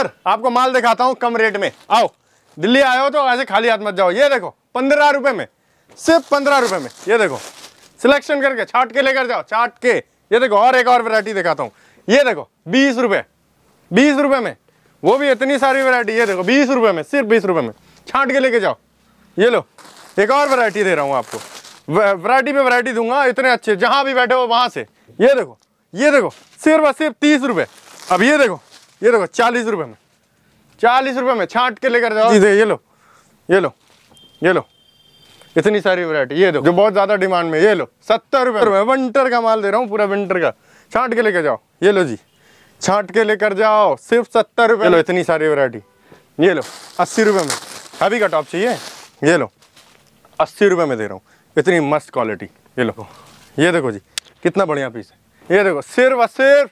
Sir आपको माल दिखाता हूँ कम रेट में आओ दिल्ली आए हो तो ऐसे खाली हाथ मत जाओ ये देखो पंद्रह रुपए में सिर्फ पंद्रह रुपए में ये देखो सिलेक्शन करके छाट के लेकर जाओ छाट के ये देखो और एक और वैरायटी दिखाता हूँ ये देखो बीस रुपए बीस रुपए में वो भी इतनी सारी वैरायटी ये देखो बीस रुपए में सिर्फ बीस रुपए में छाट के लेके जाओ ये लो एक और वैरायटी दे रहा हूँ आपको वैरायटी पे वैरायटी दूंगा इतने अच्छे जहाँ भी बैठे हो वहाँ से ये देखो ये देखो सिर्फ और सिर्फ तीस रुपये अब ये देखो ये देखो चालीस रुपये में चालीस रुपये में छाट के लेकर जाओ जी ये लो ये लो ये लो इतनी सारी वैरायटी ये दो जो बहुत ज़्यादा डिमांड में ये लो सत्तर रुपये में विंटर का माल दे रहा हूँ पूरा विंटर का छाट के लेकर जाओ ये लो जी छाट के लेकर जाओ सिर्फ सत्तर रुपये लो इतनी सारी वैरायटी ये लो अस्सी रुपये में अभी का टॉप चाहिए ये लो अस्सी रुपये में दे रहा हूँ इतनी मस्त क्वालिटी ये लो ये देखो जी कितना बढ़िया पीस है ये देखो सिर्फ और सिर्फ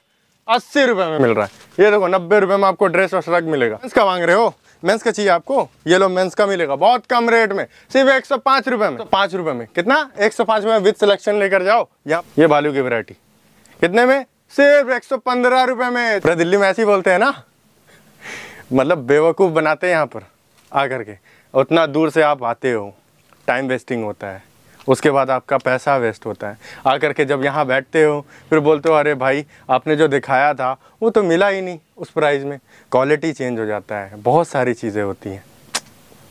अस्सी रुपये में मिल रहा है ये देखो नब्बे रुपए में आपको ड्रेस और श्रग मिलेगा इसका का मांग रहे हो मेंस का चाहिए आपको ये लो मेंस का मिलेगा बहुत कम रेट में सिर्फ एक सौ पांच रुपये में तो रुपए में कितना एक सौ पांच में विद सिलेक्शन लेकर जाओ यहाँ ये भालू की वरायटी कितने में सिर्फ एक सौ पंद्रह रुपये में पूरे दिल्ली में ऐसे ही बोलते हैं ना मतलब बेवकूफ़ बनाते हैं यहाँ पर आकर के उतना दूर से आप आते हो टाइम वेस्टिंग होता है उसके बाद आपका पैसा वेस्ट होता है आकर के जब यहाँ बैठते हो फिर बोलते हो अरे भाई आपने जो दिखाया था वो तो मिला ही नहीं उस प्राइज़ में क्वालिटी चेंज हो जाता है बहुत सारी चीज़ें होती हैं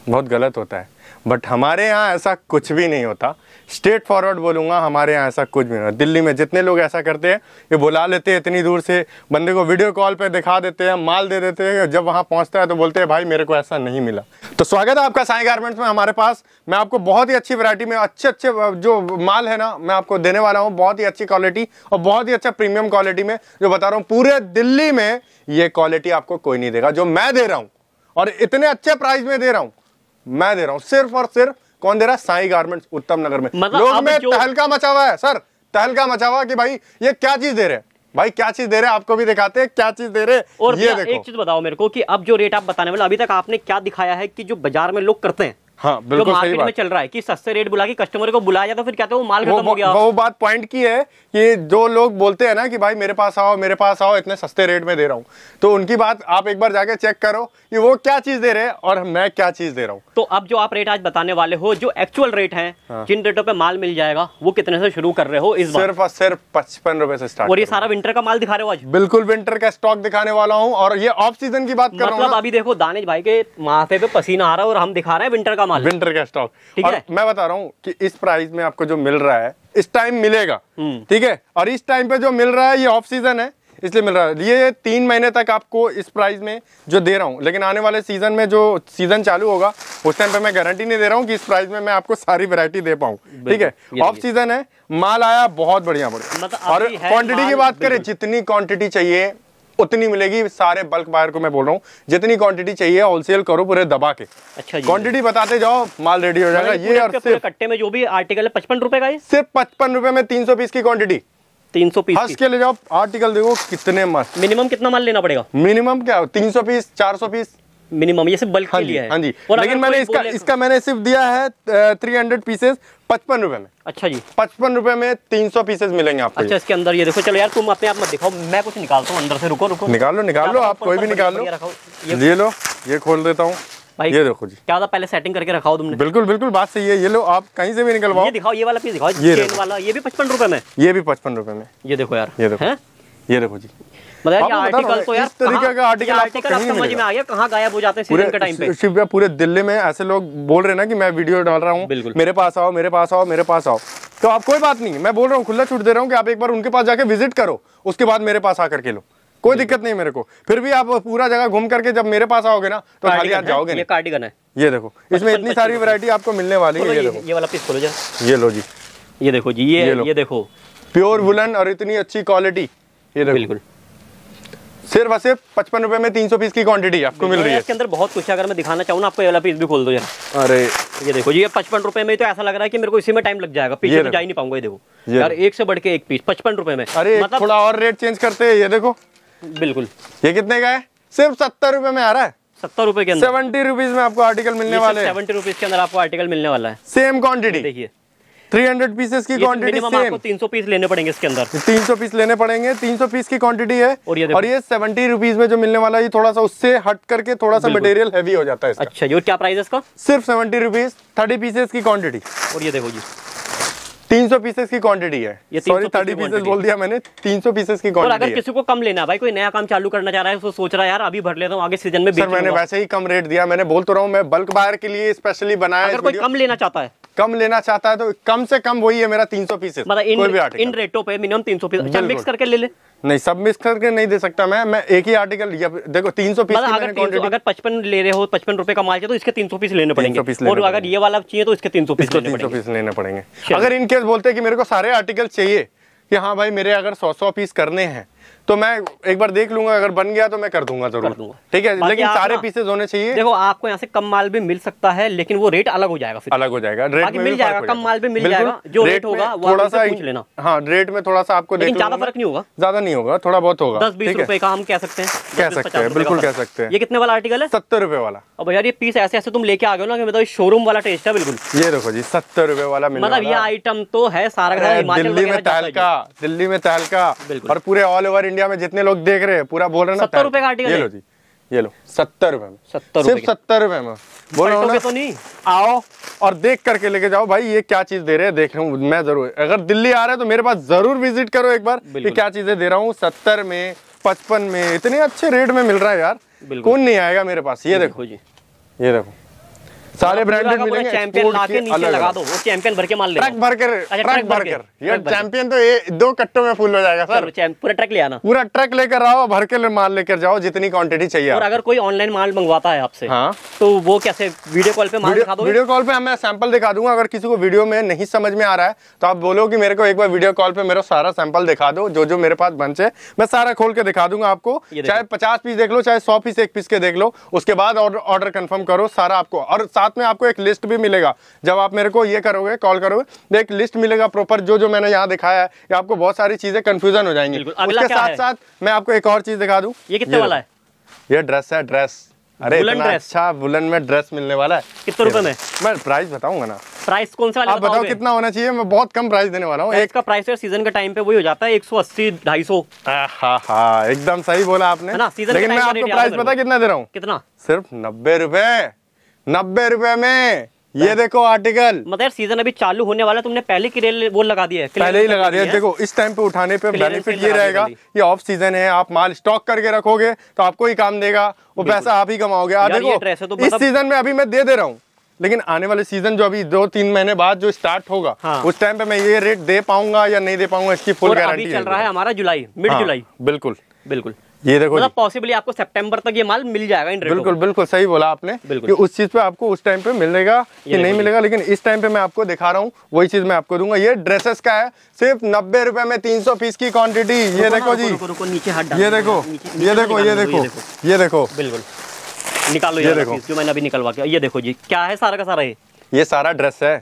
बहुत गलत होता है बट हमारे यहाँ ऐसा कुछ भी नहीं होता स्ट्रेट फॉरवर्ड बोलूँगा हमारे यहाँ ऐसा कुछ भी नहीं होता दिल्ली में जितने लोग ऐसा करते हैं ये बुला लेते हैं इतनी दूर से बंदे को वीडियो कॉल पे दिखा देते हैं माल दे देते हैं जब वहाँ पहुँचता है तो बोलते हैं भाई मेरे को ऐसा नहीं मिला तो स्वागत है आपका साई गारमेंट्स में हमारे पास मैं आपको बहुत ही अच्छी वरायटी में अच्छे अच्छे जो माल है ना मैं आपको देने वाला हूँ बहुत ही अच्छी क्वालिटी और बहुत ही अच्छा प्रीमियम क्वालिटी में जो बता रहा हूँ पूरे दिल्ली में ये क्वालिटी आपको कोई नहीं देगा जो मैं दे रहा हूँ और इतने अच्छे प्राइस में दे रहा हूँ मैं दे रहा हूँ सिर्फ और सिर्फ कौन दे रहा है साई गार्मेंट्स उत्तम नगर में मतलब लोग में तहलका मचा हुआ है सर तहलका मचा हुआ कि भाई ये क्या चीज दे रहे हैं भाई क्या चीज दे रहे हैं आपको भी दिखाते हैं क्या चीज दे रहे हैं और ये देखो एक चीज बताओ मेरे को कि अब जो रेट आप बताने वाले अभी तक आपने क्या दिखाया है कि जो बाजार में लोग करते हैं हाँ बिल्कुल जो मार्केट में चल रहा है कि सस्ते रेट बुला के कस्टमर को बुलाया जाता तो फिर कहते तो हैं वो माल खत्म हो गया वो बात पॉइंट की है कि जो लोग बोलते हैं ना कि भाई मेरे पास आओ मेरे पास आओ इतने सस्ते रेट में दे रहा हूँ तो उनकी बात आप एक बार जाके चेक करो कि वो क्या चीज दे रहे हैं और मैं क्या चीज दे रहा हूँ तो अब जो आप रेट आज बताने वाले हो जो एक्चुअल रेट है जिन रेटों पे माल मिल जाएगा वो कितने से शुरू कर रहे हो इस सिर्फ और सिर्फ पचपन रुपए से स्टार्ट और ये सारा विंटर का माल दिखा रहे हो आज बिल्कुल विंटर का स्टॉक दिखाने वाला हूँ और ये ऑफ सीजन की बात कर रहा हूँ मतलब अभी देखो दानिश भाई के माथे पे पसीना आ रहा है और हम दिखा रहे हैं विंटर का माल विंटर का स्टॉक ठीक है मैं बता रहा हूँ कि इस प्राइस में आपको जो मिल रहा है इस टाइम मिलेगा हम्म। ठीक है और इस टाइम पे जो मिल रहा है ये ऑफ सीजन है इसलिए मिल रहा है ये तीन महीने तक आपको इस प्राइस में जो दे रहा हूँ लेकिन आने वाले सीजन में जो सीजन चालू होगा उस टाइम पे मैं गारंटी नहीं दे रहा हूँ कि इस प्राइस में मैं आपको सारी वैरायटी दे पाऊँ ठीक है ऑफ सीजन है माल आया बहुत बढ़िया बढ़िया मतलब और क्वांटिटी की बात करें जितनी क्वांटिटी चाहिए उतनी मिलेगी सारे बल्क बायर को मैं बोल रहा हूँ जितनी क्वांटिटी चाहिए होलसेल करो पूरे दबा के अच्छा क्वांटिटी बताते जाओ माल रेडी हो जाएगा ये और सिर्फ कट्टे में जो भी आर्टिकल है पचपन रुपए का सिर्फ पचपन रुपए में तीन सौ पीस की क्वांटिटी तीन सौ पीस के ले जाओ आर्टिकल देखो कितने मस्त मिनिमम कितना माल लेना पड़ेगा मिनिमम क्या तीन सौ पीस चार सौ पीस मिनिमम ये सिर्फ बल्क हाँ के लिए है हाँ जी लेकिन मैंने इसका इसका मैंने सिर्फ दिया है थ्री हंड्रेड पीसेस पचपन रुपए में अच्छा जी पचपन रुपए में तीन सौ पीसेस मिलेंगे आपको अच्छा इसके अंदर ये देखो चलो यार तुम अपने आप मत दिखाओ मैं कुछ निकालता हूँ अंदर से रुको रुको निकालो निकालो आप कोई भी निकालो ये लो ये खोल देता हूँ भाई ये देखो जी क्या था पहले सेटिंग करके रखा हो तुमने बिल्कुल बिल्कुल बात सही है ये लो आप कहीं से भी निकलवाओ ये दिखाओ ये वाला पीस दिखाओ ये वाला ये भी पचपन रुपए में ये भी पचपन रुपए में ये देखो यार ये देखो ये देखो जी मतलब तो पूरे दिल्ली में ऐसे लोग बोल रहे ना कि मैं वीडियो डाल रहा हूँ मेरे पास आओ मेरे पास आओ मेरे पास आओ तो आप कोई बात नहीं मैं बोल रहा हूँ खुला छूट दे रहा हूँ कि आप एक बार उनके पास जाके विजिट करो उसके बाद मेरे पास आकर के लो कोई दिक्कत नहीं मेरे को फिर भी आप पूरा जगह घूम करके जब मेरे पास आओगे ना तो खाली हाथ जाओगे ये कार्डिगन है ये देखो इसमें इतनी सारी वैरायटी आपको मिलने वाली है ये देखो ये वाला पीस खोलो ये लो जी ये देखो जी ये ये देखो प्योर वुलन और इतनी अच्छी क्वालिटी ये देखो बिल्कुल सिर्फ और सिर्फ पचपन रुपए में तीन सौ पीस की क्वांटिटी आपको मिल रही है इसके अंदर बहुत कुछ है अगर मैं दिखाना चाहूँ ना आपको वाला पीस भी खोल दो यार अरे ये देखो ये पचपन रुपए में तो ऐसा लग रहा है कि मेरे को इसी में टाइम लग जाएगा पीछे तो जा ही नहीं पाऊंगा देखो यार एक से बढ़ के एक पीस पचपन रुपए में अरे मतलब थोड़ा और रेट चेंज करते है ये देखो बिल्कुल ये कितने का है सिर्फ सत्तर रुपए में आ रहा है सत्तर रुपए के अंदर सेवेंटी रुपीज में आपको आर्टिकल मिलने वाले सेवेंटी रुपीज के अंदर आपको आर्टिकल मिलने वाला है सेम क्वांटिटी देखिए 300 पीसेस की तो क्वांटिटी सेम तीन सौ पीस लेने पड़ेंगे इसके अंदर 300 पीस लेने पड़ेंगे 300 पीस की क्वांटिटी है और ये और ये 70 रुपीस में जो मिलने वाला है थोड़ा सा उससे हट करके थोड़ा सा मटेरियल हैवी हो जाता है इसका। अच्छा ये क्या प्राइस इसका सिर्फ सेवेंटी रुपीज थर्टी पीसेस की क्वांटिटी और ये देखो जी तीन सौ पीसेस की क्वांटिटी है ये सॉरी थर्टी पीसेस बोल दिया मैंने तीन सौ पीसेस की क्वांटिटी अगर किसी को कम लेना भाई कोई नया काम चालू करना चाह रहा है तो सोच रहा है यार अभी भर लेता हूँ आगे सीजन में सर मैंने वैसे ही कम रेट दिया मैंने बोल तो रहा हूँ मैं बल्क बायर के लिए स्पेशली बनाया अगर कोई कम लेना चाहता है कम लेना चाहता है तो कम से कम वही है मेरा तीन सौ पीसेस मतलब इन रेटों पे मिनिमम तीन सौ पीस मिक्स अच्छा, करके ले ले नहीं सब मिक्स करके नहीं दे सकता मैं मैं एक ही आर्टिकल या देखो तीन सौ पीस मतलब अगर अगर पचपन ले रहे हो पचपन रुपए का माल चाहिए तो इसके तीन सौ पीस लेने पड़ेंगे पीस लेने और अगर ये वाला चाहिए तो इसके तीन सौ पीस तीन सौ पीस लेने पड़ेंगे अगर इनकेस बोलते हैं कि मेरे को सारे आर्टिकल चाहिए कि हाँ भाई मेरे अगर सौ सौ पीस करने हैं तो मैं एक बार देख लूंगा अगर बन गया तो मैं कर दूंगा जरूर ठीक है लेकिन सारे पीसेज होने चाहिए देखो आपको यहाँ से कम माल भी मिल सकता है लेकिन वो रेट अलग हो जाएगा फिर अलग हो जाएगा रेट मिल जाएगा कम माल भी मिल जाएगा जो रेट होगा थोड़ा सा लेना हाँ रेट में थोड़ा सा आपको ज्यादा फर्क नहीं होगा ज्यादा नहीं होगा थोड़ा बहुत होगा दस बीस रुपए का हम कह सकते हैं कह सकते हैं बिल्कुल कह सकते हैं ये कितने वाला आर्टिकल है सत्तर रुपए वाला अब यार ये पीस ऐसे ऐसे तुम लेके आ गए ना मतलब शोरूम वाला टेस्ट है बिल्कुल ये देखो जी सत्तर रुपए वाला मतलब ये आइटम तो है सारा दिल्ली में तहलका दिल्ली में तहलका और पूरे ऑल ओवर इंडिया इंडिया में जितने लोग देख रहे हैं पूरा बोल रहे हैं सत्तर रुपए का आर्टिकल ये लो जी ये लो सत्तर रुपए में सत्तर सिर्फ सत्तर रुपए में बोलो तो नहीं आओ और देख करके लेके जाओ भाई ये क्या चीज दे रहे हैं देख रहा हूँ मैं जरूर अगर दिल्ली आ रहे हैं तो मेरे पास जरूर विजिट करो एक बार कि क्या चीजें दे रहा हूँ सत्तर में पचपन में इतने अच्छे रेट में मिल रहा है यार कौन नहीं आएगा मेरे पास ये देखो जी ये देखो सारे ब्रांडेड मिलेंगे चैंपियन लाके नीचे लगा दो वो चैंपियन भर के माल ले ट्रक भर कर ट्रक अच्छा, भर कर ये चैंपियन तो ये दो कट्टों में फुल हो जाएगा सर पूरा ट्रक ले आना पूरा ट्रक लेकर आओ भर के माल लेकर जाओ जितनी क्वांटिटी चाहिए और अगर कोई ऑनलाइन माल मंगवाता है आपसे हाँ तो वो कैसे वीडियो कॉल पे माल दिखा दो वीडियो कॉल पे मैं सैंपल दिखा दूंगा अगर किसी को वीडियो में नहीं समझ में आ रहा है तो आप बोलो कि मेरे को एक बार वीडियो कॉल पे मेरा सारा सैंपल दिखा दो जो जो मेरे पास बंच है मैं सारा खोल के दिखा दूंगा आपको चाहे पचास पीस देख लो चाहे सौ पीस एक पीस के देख लो उसके बाद ऑर्डर कंफर्म करो सारा आपको और साथ में आपको एक लिस्ट भी मिलेगा जब आप मेरे को ये करोगे कॉल करोगे तो एक लिस्ट मिलेगा प्रॉपर जो जो मैंने यहाँ दिखाया है ये आपको बहुत सारी चीज़ें कन्फ्यूजन हो जाएंगी उसके साथ साथ मैं आपको एक और चीज़ दिखा दू ये कितने वाला है ये ड्रेस है ड्रेस अरे अच्छा बुलन में ड्रेस मिलने वाला है कितने रुपए में मैं प्राइस बताऊंगा ना प्राइस कौन सा आप बताओ कितना होना चाहिए मैं बहुत कम प्राइस देने वाला हूँ एक का प्राइस तो सीजन के टाइम पे वही हो जाता है एक सौ अस्सी ढाई सौ एकदम सही बोला आपने ना, सीजन लेकिन मैं आपको प्राइस पता कितना दे रहा हूँ कितना सिर्फ नब्बे रुपए नब्बे रुपए में ये हाँ। देखो आर्टिकल मतलब सीजन अभी चालू होने वाला तुमने पहले की रेल वो लगा दिया है पहले ही लगा दिया देखो इस टाइम पे उठाने पे बेनिफिट ये रहेगा ये ऑफ सीजन है आप माल स्टॉक करके रखोगे तो आपको ही काम देगा वो पैसा आप ही कमाओगे आप हाँ, देखो तो इस सीजन मतलब- में अभी मैं दे दे रहा हूँ लेकिन आने वाले सीजन जो अभी दो तीन महीने बाद जो स्टार्ट होगा हाँ। उस टाइम पे मैं ये रेट दे पाऊंगा या नहीं दे पाऊंगा इसकी फुल गारंटी चल रहा है हमारा जुलाई मिड हाँ, जुलाई बिल्कुल बिल्कुल ये देखो मतलब पॉसिबली आपको सितंबर तक ये माल मिल जाएगा बिल्कुल बिल्कुल सही बोला आपने कि उस चीज पे आपको उस टाइम पे मिलेगा कि नहीं मिलेगा लेकिन इस टाइम पे मैं आपको दिखा रहा हूँ वही चीज मैं आपको दूंगा ये ड्रेसेस का है सिर्फ नब्बे रुपए में तीन सौ पीस की क्वांटिटी ये देखो जी ये देखो ये देखो ये देखो ये देखो बिल्कुल निकालो ये देखो मैंने अभी निकलवा के ये देखो जी क्या है सारा का सारा ये ये सारा ड्रेस है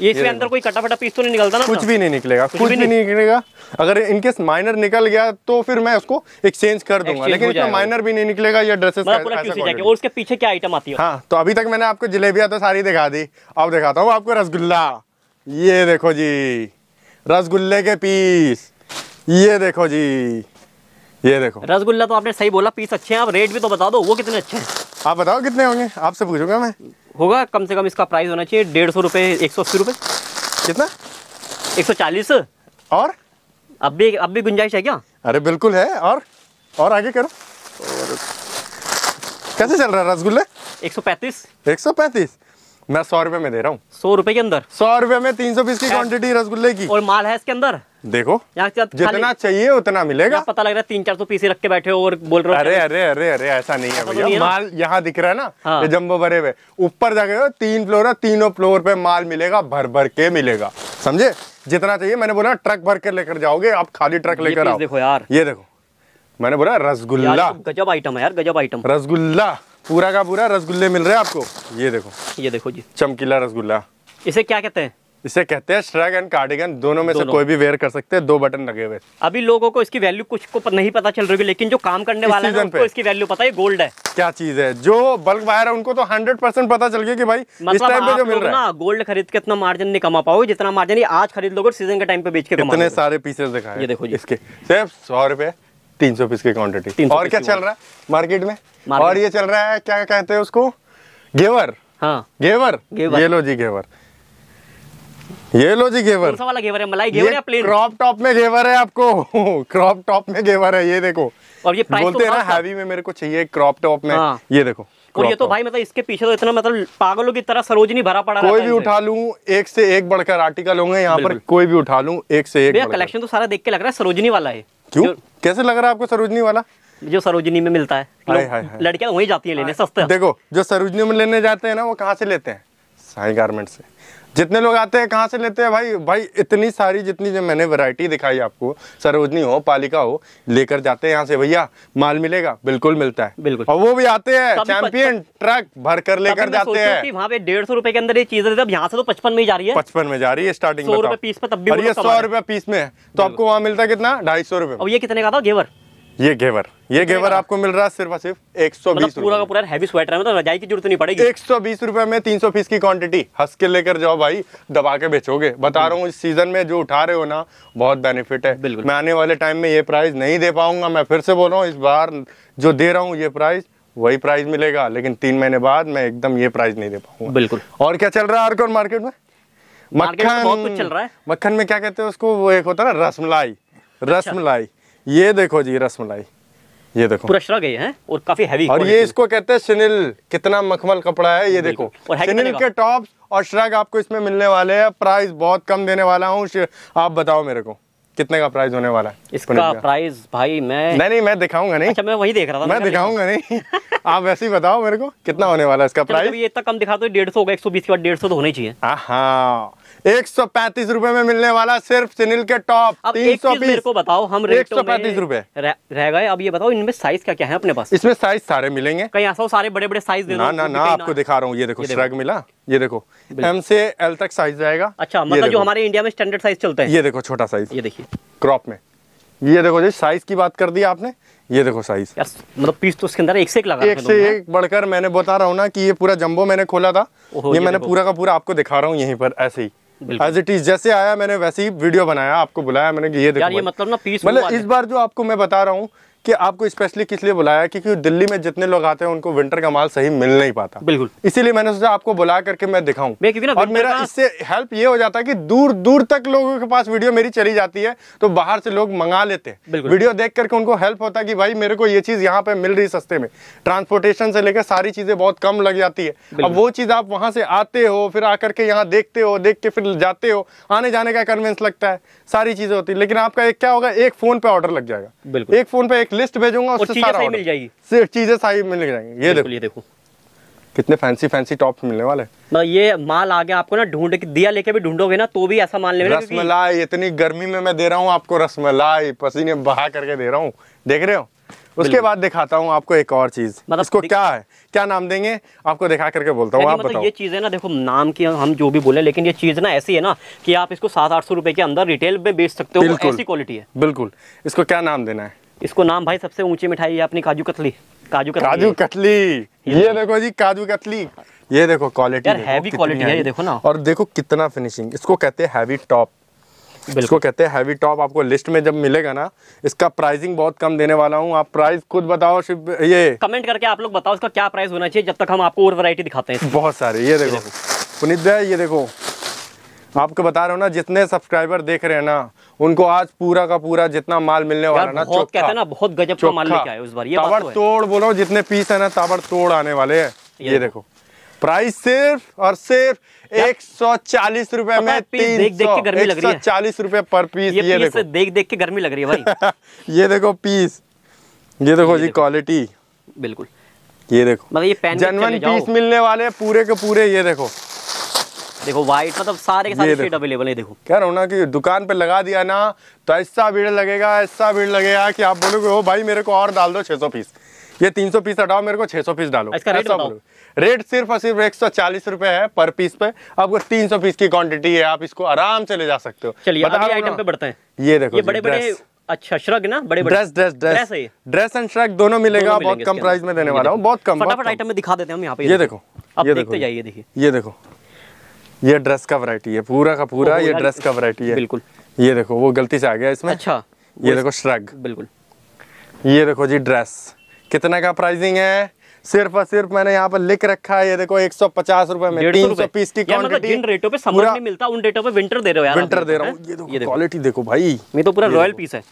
ये इसके अंदर कोई कटा फटा पीस तो नहीं निकलता ना कुछ भी नहीं निकलेगा कुछ, कुछ भी, भी नहीं निकलेगा अगर इनके माइनर निकल गया तो फिर मैं उसको एक्सचेंज कर दूंगा लेकिन इसमें माइनर भी नहीं निकलेगा या मतलब ड्रेसेस और उसके पीछे क्या आइटम आती है हाँ तो अभी तक मैंने आपको जलेबियाँ तो सारी दिखा दी अब दिखाता हूँ आपको रसगुल्ला ये देखो जी रसगुल्ले के पीस ये देखो जी ये देखो रसगुल्ला तो आपने सही बोला पीस अच्छे हैं आप रेट भी तो बता दो वो कितने अच्छे हैं आप बताओ कितने होंगे आपसे पूछूंगा मैं होगा कम से कम इसका प्राइस होना चाहिए डेढ़ सौ रुपये एक सौ अस्सी रुपये कितना एक सौ चालीस और अब भी अब भी गुंजाइश है क्या अरे बिल्कुल है और और आगे करो और कैसे चल रहा है रसगुल्ले एक सौ पैंतीस एक सौ पैंतीस मैं सौ रुपये में दे रहा हूँ सौ रुपये के अंदर सौ रुपये में तीन सौ बीस की क्वांटिटी रसगुल्ले की और माल है इसके अंदर देखो जितना चाहिए उतना मिलेगा पता लग रहा है तीन चार सौ पीसी रख के बैठे हो और बोल रहे हो अरे अरे अरे अरे ऐसा नहीं है तो भैया माल यहाँ दिख रहा है ना हाँ। ये जम्बो भरे हुए ऊपर जाके तीन फ्लोर है तीनों फ्लोर पे माल मिलेगा भर भर के मिलेगा समझे जितना चाहिए मैंने बोला ट्रक भर के लेकर जाओगे आप खाली ट्रक लेकर आओ देखो यार ये देखो मैंने बोला रसगुल्ला गजब आइटम है यार गजब आइटम रसगुल्ला पूरा का पूरा रसगुल्ले मिल रहे हैं आपको ये देखो ये देखो जी चमकीला रसगुल्ला इसे क्या कहते हैं इसे कहते हैं श्रग एंड कार्डिगन दोनों में दोनों। से कोई भी वेयर कर सकते हैं दो बटन लगे हुए अभी लोगों को इसकी वैल्यू कुछ को नहीं पता चल रही लेकिन जो काम करने वाले हैं उनको इसकी वैल्यू पता है गोल्ड है क्या चीज है जो बल्क बायर है उनको तो हंड्रेड परसेंट पता चल गया कि भाई मतलब इस टाइम पे जो मिल रहा है गोल्ड खरीद के इतना मार्जिन नहीं कमा पाओ जितना मार्जिन आज खरीद लोगे सीजन के टाइम पे बेच के इतने सारे पीसेस दिखाए ये देखो इसके सिर्फ सौ रुपए तीन सौ पीस की क्वान्टिटी और क्या चल रहा है मार्केट में और ये चल रहा है क्या कहते हैं उसको गेवर हाँ गेवर ये लो जी गेवर ये लो जी घेवर वाला घेवर है मलाई घेवर है प्लेन क्रॉप टॉप में घेवर है आपको क्रॉप टॉप में घेवर है ये देखो और ये प्राइस तो बोलते तो ना हैवी में मेरे को चाहिए क्रॉप टॉप में हाँ। ये देखो और ये तो भाई मतलब इसके पीछे तो इतना मतलब पागलों की तरह सरोजनी भरा पड़ा कोई भी उठा लूं एक से एक बढ़कर आर्टिकल होंगे यहाँ पर कोई भी उठा लूं एक से एक कलेक्शन तो सारा देख के लग रहा है सरोजनी वाला है क्यों कैसे लग रहा है आपको सरोजनी वाला जो सरोजनी में मिलता है लड़कियां वही जाती है लेने सस्ते देखो जो सरोजनी में लेने जाते हैं ना वो कहाँ से लेते हैं साई गारमेंट से जितने लोग आते हैं कहाँ से लेते हैं भाई भाई इतनी सारी जितनी जो मैंने वैरायटी दिखाई आपको सरोजनी हो पालिका हो लेकर जाते हैं यहाँ से भैया माल मिलेगा बिल्कुल मिलता है बिल्कुल और वो भी आते हैं चैंपियन ट्रक भर कर लेकर जाते हैं वहाँ पे डेढ़ सौ रुपए के अंदर ये चीज यहाँ से तो पचपन में जा रही है पचपन में जा रही है स्टार्टिंग सौ रुपए पीस में तब भी सौ रुपए पीस में है तो आपको वहाँ मिलता है कितना ढाई सौ रुपए ये कितने का था गेवर ये घेवर ये घेवर आपको मिल रहा है सिर्फ सिर्फ एक सौ बीस मतलब पूरा का पूरा हैवी स्वेटर है तो रजाई की जरूरत तो नहीं पड़ेगी एक सौ बीस रुपए में तीन सौ फीस की क्वांटिटी हंस के लेकर जाओ भाई दबा के बेचोगे बता रहा हूँ इस सीजन में जो उठा रहे हो ना बहुत बेनिफिट है बिल्कुल मैं आने वाले टाइम में ये प्राइस नहीं दे पाऊंगा मैं फिर से बोल रहा हूँ इस बार जो दे रहा हूँ ये प्राइस वही प्राइस मिलेगा लेकिन तीन महीने बाद मैं एकदम ये प्राइस नहीं दे पाऊंगा बिल्कुल और क्या चल रहा है आरकोन मार्केट में मक्खन बहुत कुछ चल रहा है मक्खन में क्या कहते हैं उसको वो एक होता है ना रसमलाई अच्छा। रसमलाई ये देखो जी रसमलाई ये देखो पूरा श्रग है और काफी हैवी और ये इसको कहते हैं सिनिल कितना मखमल कपड़ा है ये देखो और के टॉप और श्रग आपको इसमें मिलने वाले हैं प्राइस बहुत कम देने वाला हूँ आप बताओ मेरे को कितने का प्राइस होने वाला है इसका प्राइस भाई मैं नहीं नहीं मैं दिखाऊंगा नहीं अच्छा मैं वही देख रहा था मैं दिखाऊंगा नहीं आप वैसे ही बताओ मेरे को कितना होने वाला है इसका प्राइस ये इतना कम दिखा दो डेढ़ सौ होगा एक सौ बीस के बाद डेढ़ सौ तो होना चाहिए हाँ एक सौ पैंतीस रूपए में मिलने वाला सिर्फ सिनिल के टॉप तीन सौ मेरे को बताओ हम एक सौ पैंतीस रूपए रह गए अब ये बताओ इनमें साइज क्या क्या है अपने पास इसमें साइज सारे मिलेंगे कहीं ऐसा हो सारे बड़े बड़े साइज ना ना ना आपको दिखा रहा हूँ ये देखो श्रग मिला ये देखो एम से एल तक साइज जाएगा अच्छा मतलब जो हमारे इंडिया में स्टैंडर्ड साइज चलता है ये देखो छोटा साइज ये देखिए क्रॉप में ये देखो जी साइज की बात कर दी आपने ये देखो साइज मतलब पीस तो उसके अंदर एक से एक लगा एक से एक बढ़कर मैंने बता रहा हूँ ना कि ये पूरा जंबो मैंने खोला था ये मैंने पूरा का पूरा आपको दिखा रहा हूँ यहीं पर ऐसे ही एज इट इज जैसे आया मैंने वैसे ही वीडियो बनाया आपको बुलाया मैंने ये देखो यार ये मतलब ना पीस मतलब इस बार जो आपको मैं बता रहा हूँ कि आपको स्पेशली किस लिए बुलाया क्योंकि दिल्ली में जितने लोग आते हैं उनको विंटर का माल सही मिल नहीं पाता बिल्कुल इसीलिए मैंने सोचा आपको बुला करके मैं दिखाऊं और मेरा इससे हेल्प ये हो जाता है कि दूर दूर तक लोगों के पास वीडियो मेरी चली जाती है तो बाहर से लोग मंगा लेते हैं वीडियो देख करके उनको हेल्प होता है कि भाई मेरे को ये चीज़ यहाँ पे मिल रही सस्ते में ट्रांसपोर्टेशन से लेकर सारी चीज़ें बहुत कम लग जाती है अब वो चीज़ आप वहां से आते हो फिर आकर के यहाँ देखते हो देख के फिर जाते हो आने जाने का कन्वेंस लगता है सारी चीज़ें होती है लेकिन आपका एक क्या होगा एक फ़ोन पे ऑर्डर लग जाएगा एक फ़ोन पे एक लिस्ट भेजूंगा उससे सारा सही मिल जाएगी चीजें सही मिल जाएंगी ये देखो ये देखो कितने फैंसी फैंसी टॉप मिलने वाले ना ये माल आ गया आपको ना ढूंढ के दिया लेके भी ढूंढोगे ना तो भी ऐसा माल लेने रसमलाई इतनी गर्मी में मैं दे रहा हूँ आपको रसमलाई पसीने बहा करके दे रहा हूँ देख रहे हो उसके बाद दिखाता हूँ आपको एक और चीज मतलब इसको क्या है क्या नाम देंगे आपको दिखा करके बोलता हूँ आप मतलब बताओ ये चीज है ना देखो नाम की हम जो भी बोले लेकिन ये चीज ना ऐसी है ना कि आप इसको सात आठ सौ रुपए के अंदर रिटेल में बेच सकते हो ऐसी क्वालिटी है बिल्कुल इसको क्या नाम देना है इसको नाम भाई सबसे ऊंची मिठाई है अपनी काजू कतली काजू कतली काजू कतली ये देखो जी काजू कतली ये देखो क्वालिटी यार हैवी क्वालिटी है ये देखो ना और देखो कितना फिनिशिंग इसको कहते हैं हैवी टॉप इसको कहते हैं हैवी टॉप आपको लिस्ट में जब मिलेगा ना इसका प्राइसिंग बहुत कम देने वाला हूँ आप प्राइस खुद बताओ ये कमेंट करके आप लोग बताओ इसका क्या प्राइस होना चाहिए जब तक हम आपको और वैरायटी दिखाते हैं बहुत सारे ये देखो पुनित भाई ये देखो आपको बता रहा हूँ ना जितने सब्सक्राइबर देख रहे हैं ना उनको आज पूरा का पूरा जितना माल मिलने वाला ना बहुत कहते हैं ना बहुत गजब का माल लेके आए उस बार ये तो ताबड़ तोड़ बोलो जितने पीस है ना ताबड़ तोड़ आने वाले हैं ये देखो प्राइस सिर्फ और सिर्फ एक सौ चालीस रूपए में तीन देख देख के गर्मी लग रही है चालीस रूपए पर पीस ये, देखो देख देख के गर्मी लग रही है भाई ये देखो पीस ये देखो जी क्वालिटी बिल्कुल ये देखो मतलब ये जनवन पीस मिलने वाले पूरे के पूरे ये देखो देखो व्हाइट मतलब सारे के सारे शेड अवेलेबल है देखो क्या ना कि दुकान पे लगा दिया ना तो ऐसा भीड़ लगेगा ऐसा भीड़ लगेगा कि आप बोलोगे ओ भाई मेरे को और डाल दो 600 पीस ये 300 पीस हटाओ मेरे को 600 पीस डालो इसका रेट बताओ रेट सिर्फ और सिर्फ एक सौ है पर पीस पे आपको 300 पीस की क्वांटिटी है आप इसको आराम से ले जा सकते हो चलिए आइटम पे बढ़ते हैं ये देखो ये बड़े बड़े अच्छा श्रग ना बड़े dress dress dress dress, and shrug दोनों मिलेगा बहुत कम प्राइस में देने वाला हूँ बहुत कम फटाफट आइटम में दिखा देते हैं हम यहाँ पे ये देखो ये देखो जाइए देखिए ये देखो ये ड्रेस का वरायटी है पूरा का पूरा ये ड्रेस का वरायटी है बिल्कुल ये देखो वो गलती से आ गया इसमें अच्छा ये देखो श्रग बिल्कुल ये देखो जी ड्रेस कितने का प्राइसिंग है सिर्फ और सिर्फ मैंने यहाँ पर लिख रखा है ये देखो एक सौ पचास रूपए में तीन सौ पीस की क्वांटिटी मतलब जिन रेटों पे समर में मिलता उन रेटों पे विंटर दे रहे हो यार विंटर दे रहा हूँ ये क्वालिटी देखो भाई मैं तो पूरा रॉयल पीस है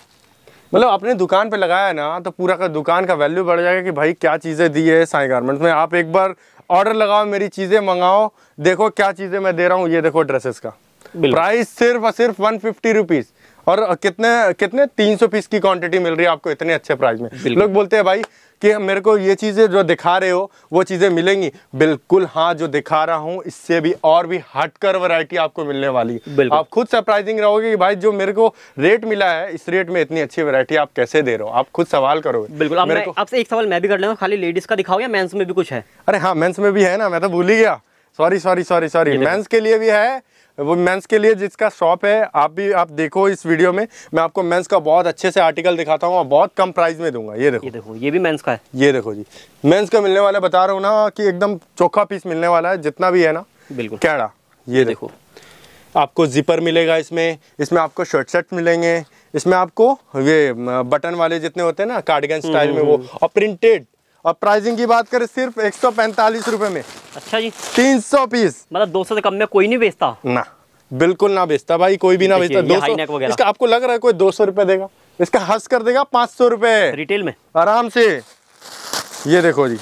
मतलब अपने दुकान पे लगाया ना तो पूरा का दुकान का वैल्यू बढ़ जाएगा कि भाई क्या चीज़ें दी है साई गारमेंट्स में आप एक बार ऑर्डर लगाओ मेरी चीज़ें मंगाओ देखो क्या चीज़ें मैं दे रहा हूँ ये देखो ड्रेसेस का प्राइस सिर्फ और सिर्फ वन फिफ्टी रुपीज़ और कितने कितने 300 पीस की क्वांटिटी मिल रही है आपको इतने अच्छे प्राइस में लोग बोलते हैं भाई कि मेरे को ये चीज़ें जो दिखा रहे हो वो चीज़ें मिलेंगी बिल्कुल हाँ जो दिखा रहा हूँ इससे भी और भी हटकर वैरायटी आपको मिलने वाली है आप खुद सरप्राइजिंग रहोगे कि भाई जो मेरे को रेट मिला है इस रेट में इतनी अच्छी वैरायटी आप कैसे दे रहे हो आप खुद सवाल करोगे बिल्कुल आपसे एक सवाल मैं भी कर लूँगा खाली लेडीज़ का दिखाओ या मेन्स में भी कुछ है अरे हाँ मेन्स में भी है ना मैं तो भूल ही गया sorry sorry sorry sorry men's के लिए भी है वो मेंस के लिए जिसका शॉप है आप भी आप देखो इस वीडियो में मैं आपको मेंस का बहुत अच्छे से आर्टिकल दिखाता हूँ और बहुत कम प्राइस में दूंगा ये देखो ये देखो ये भी मेंस का है ये देखो जी मेंस का मिलने वाला बता रहा हूँ ना कि एकदम चोखा पीस मिलने वाला है जितना भी है ना बिल्कुल कैड़ा ये देखो आपको जिपर मिलेगा इसमें इसमें आपको शर्ट शर्ट मिलेंगे इसमें आपको ये बटन वाले जितने होते हैं ना कार्डिगन हम्म, स्टाइल में वो हम्म। और प्रिंटेड और प्राइसिंग की बात करें सिर्फ एक सौ पैंतालीस रूपए में अच्छा जी तीन सौ पीस मतलब दो सौ से कम में कोई नहीं बेचता ना बिल्कुल ना बेचता भाई कोई भी ना बेचता दो सौ इसका आपको लग रहा है कोई दो सौ रुपए देगा इसका हस कर देगा पांच सौ रुपए रिटेल में आराम से ये देखो जी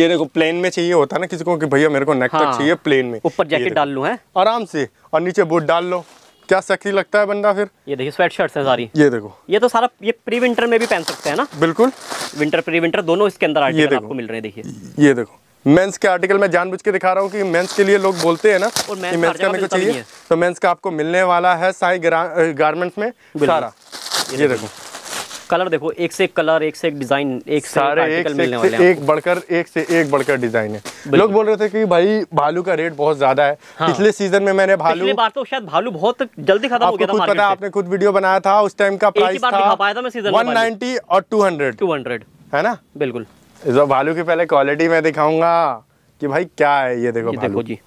ये देखो प्लेन में चाहिए होता है ना किसी को कि भैया मेरे को नेक हाँ। चाहिए प्लेन में ऊपर जैकेट डाल लो है आराम से और नीचे बूट डाल लो क्या सेक्सी लगता है बंदा फिर ये देखिए स्वेट शर्ट है सारी ये देखो ये तो सारा ये प्री विंटर में भी पहन सकते हैं ना बिल्कुल विंटर प्री विंटर दोनों इसके अंदर आर्टिकल आपको मिल रहे हैं देखिए ये देखो मेंस के आर्टिकल मैं जान के दिखा रहा हूँ कि मेंस के लिए लोग बोलते हैं ना और मेंस, मेंस का तो चाहिए तो मेंस का आपको मिलने वाला है साई गारमेंट्स में सारा ये देखो कलर देखो एक से एक कलर एक से एक डिजाइन एक सारे से एक से मिलने वाले एक बढ़कर एक से एक बढ़कर डिजाइन है लोग बोल रहे थे कि भाई भालू का रेट बहुत ज्यादा है हाँ। पिछले सीजन में मैंने भालू बार तो शायद भालू बहुत जल्दी खत्म हो गया था पता आपने खुद वीडियो बनाया था उस टाइम का प्राइस था वन नाइनटी और टू हंड्रेड टू हंड्रेड है ना बिल्कुल भालू की पहले क्वालिटी में दिखाऊंगा कि भाई क्या है ये देखो देखो जी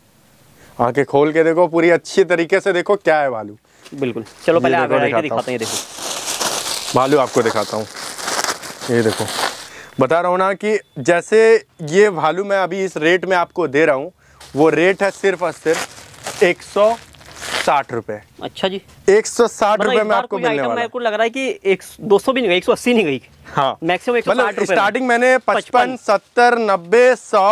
आके खोल के देखो पूरी अच्छी तरीके से देखो क्या है भालू बिल्कुल चलो पहले आगे दिखाते हैं देखो भालू आपको दिखाता हूँ ये देखो बता रहा हूँ ना कि जैसे ये भालू मैं अभी इस रेट में आपको दे रहा हूँ वो रेट है सिर्फ और सिर्फ एक सौ साठ रुपये अच्छा जी एक सौ साठ रुपये में आपको मिलने वाला मेरे को लग रहा है कि एक दो सौ भी नहीं गई एक सौ अस्सी नहीं गई हाँ मैक्सिमम स्टार्टिंग मैंने पचपन सत्तर नब्बे सौ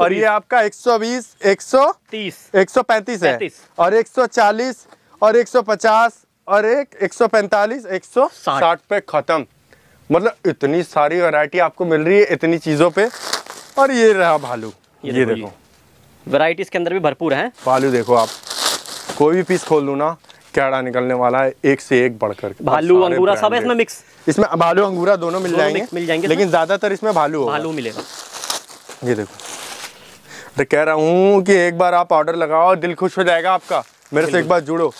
और ये आपका एक सौ बीस एक सौ तीस एक सौ पैंतीस है और एक सौ चालीस और एक सौ पचास और एक 145 160 पे ख़त्म मतलब इतनी सारी वैरायटी आपको मिल रही है इतनी चीज़ों पे और ये रहा भालू ये, ये देखो वैरायटी के अंदर भी भरपूर है भालू देखो आप कोई भी पीस खोल लू ना कैड़ा निकलने वाला है एक से एक बढ़कर भालू अंगूरा सब इसमें मिक्स इसमें भालू अंगूरा दोनों मिल जाएंगे मिल जाएंगे लेकिन ज़्यादातर इसमें भालू भालू मिलेगा ये देखो तो कह रहा हूँ कि एक बार आप ऑर्डर लगाओ दिल खुश हो जाएगा आपका मेरे से एक बार जुड़ो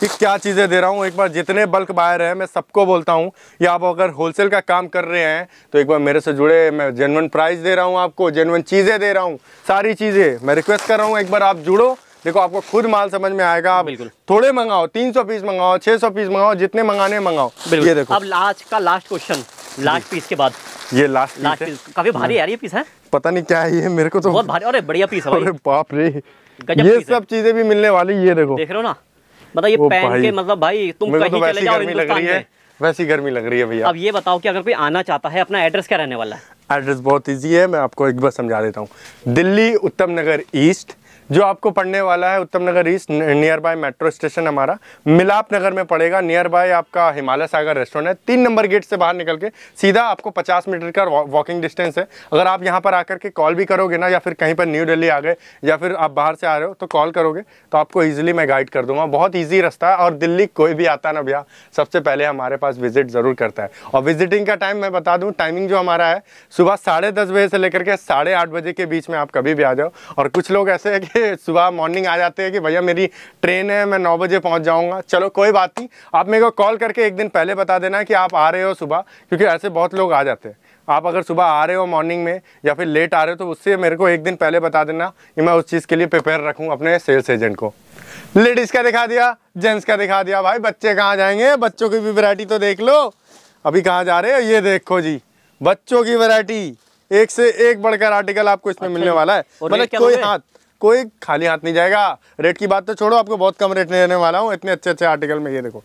कि क्या चीज़ें दे रहा हूँ एक बार जितने बल्क बायर हैं मैं सबको बोलता हूँ या आप अगर होलसेल का काम कर रहे हैं तो एक बार मेरे से जुड़े मैं जेनवन प्राइस दे रहा हूँ आपको जेनवन चीज़ें दे रहा हूँ सारी चीज़ें मैं रिक्वेस्ट कर रहा हूँ एक बार आप जुड़ो देखो आपको खुद माल समझ में आएगा आप थोड़े मंगाओ तीन सौ पीस मंगाओ सौ पीस मंगाओ जितने मंगाने मंगाओ ये देखो अब आज का लास्ट क्वेश्चन लास्ट पीस के बाद ये लास्ट लास्ट पीस काफी भारी हाँ। यार ये पीस है पता नहीं क्या है ये मेरे को तो बहुत भारी अरे बढ़िया पीस है बाप रे ये सब चीजें भी मिलने वाली ये देखो देख रहे हो ना मतलब ये पहन के मतलब भाई तुम कहीं तो चले जाओ रही है वैसी गर्मी लग रही है भैया अब ये बताओ कि अगर कोई आना चाहता है अपना एड्रेस क्या रहने वाला है एड्रेस बहुत इजी है मैं आपको एक बार समझा देता हूँ दिल्ली उत्तम नगर ईस्ट जो आपको पढ़ने वाला है Uttam Nagar east near by metro station हमारा मिलाप नगर में पड़ेगा नियर बाय आपका हिमालय सागर रेस्टोरेंट है तीन नंबर गेट से बाहर निकल के सीधा आपको पचास मीटर का वॉकिंग डिस्टेंस है अगर आप यहाँ पर आकर के कॉल भी करोगे ना या फिर कहीं पर न्यू डेली आ गए या फिर आप बाहर से आ रहे हो तो कॉल करोगे तो आपको ईजिली मैं गाइड कर दूंगा बहुत ईजी रास्ता है और दिल्ली कोई भी आता ना भैया सबसे पहले हमारे पास विजिट ज़रूर करता है और विजिटिंग का टाइम मैं बता दूँ टाइमिंग जो हमारा है सुबह साढ़े बजे से लेकर के साढ़े बजे के बीच में आप कभी भी आ जाओ और कुछ लोग ऐसे है कि सुबह मॉर्निंग आ जाते हैं कि भैया मेरी ट्रेन है मैं नौ बजे पहुंच जाऊंगा चलो कोई बात नहीं आप मेरे को कॉल करके एक दिन पहले बता देना कि आप आ रहे हो सुबह क्योंकि ऐसे बहुत लोग आ जाते हैं आप अगर सुबह आ रहे हो मॉर्निंग में या फिर लेट आ रहे हो तो उससे मेरे को एक दिन पहले बता देना कि मैं उस चीज़ के लिए प्रिपेयर रखूँ अपने सेल्स एजेंट को लेडीज़ का दिखा दिया जेंट्स का दिखा दिया भाई बच्चे कहाँ जाएंगे बच्चों की भी वैरायटी तो देख लो अभी कहाँ जा रहे हो ये देखो जी बच्चों की वैरायटी एक से एक बढ़कर आर्टिकल आपको इसमें अच्छा मिलने वाला है मतलब कोई हाथ कोई खाली हाथ नहीं जाएगा रेट की बात तो छोड़ो आपको बहुत कम रेट में देने वाला हूँ इतने अच्छे अच्छे आर्टिकल में ये देखो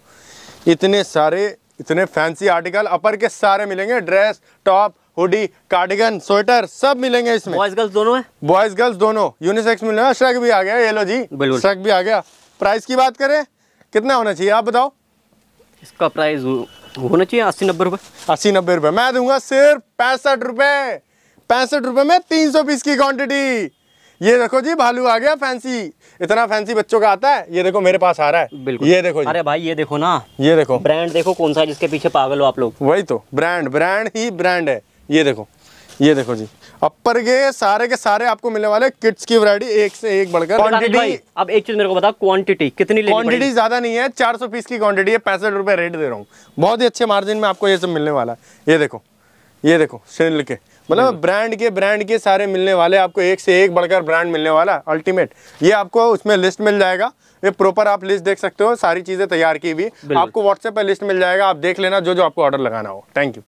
इतने सारे इतने फैंसी आर्टिकल अपर के सारे मिलेंगे dress top hoodie cardigan sweater सब मिलेंगे इसमें बॉयज गर्ल्स दोनों है बॉयज गर्ल्स दोनों यूनिसेक्स मिलेगा श्रक भी आ गया ये लो जी श्रक भी आ गया प्राइस की बात करें कितना होना चाहिए आप बताओ इसका प्राइस होना चाहिए अस्सी नब्बे रुपए अस्सी नब्बे रुपए मैं दूंगा सिर्फ पैंसठ रुपए पैंसठ रुपए में तीन सौ पीस की क्वांटिटी ये देखो जी भालू आ गया फैंसी इतना फैंसी बच्चों का आता है ये देखो मेरे पास आ रहा है बिल्कुल ये देखो अरे भाई ये देखो ना ये देखो ब्रांड देखो कौन सा जिसके पीछे पागल हो आप लोग वही तो ब्रांड ब्रांड ही ब्रांड है ये देखो ये देखो जी अपर के सारे के सारे आपको मिलने वाले किट्स की वरायटी एक से एक बढ़कर क्वांटिटी अब एक चीज मेरे को बता क्वांटिटी कितनी क्वांटिटी ज्यादा नहीं है 400 पीस की क्वांटिटी है पैंसठ रुपए रेट दे रहा हूँ बहुत ही अच्छे मार्जिन में आपको ये सब मिलने वाला है ये देखो ये देखो सिल के मतलब ब्रांड के ब्रांड के सारे मिलने वाले आपको एक से एक बढ़कर ब्रांड मिलने वाला अल्टीमेट ये आपको उसमें लिस्ट मिल जाएगा ये प्रॉपर आप लिस्ट देख सकते हो सारी चीज़ें तैयार की हुई आपको व्हाट्सएप पर लिस्ट मिल जाएगा आप देख लेना जो जो आपको ऑर्डर लगाना हो थैंक यू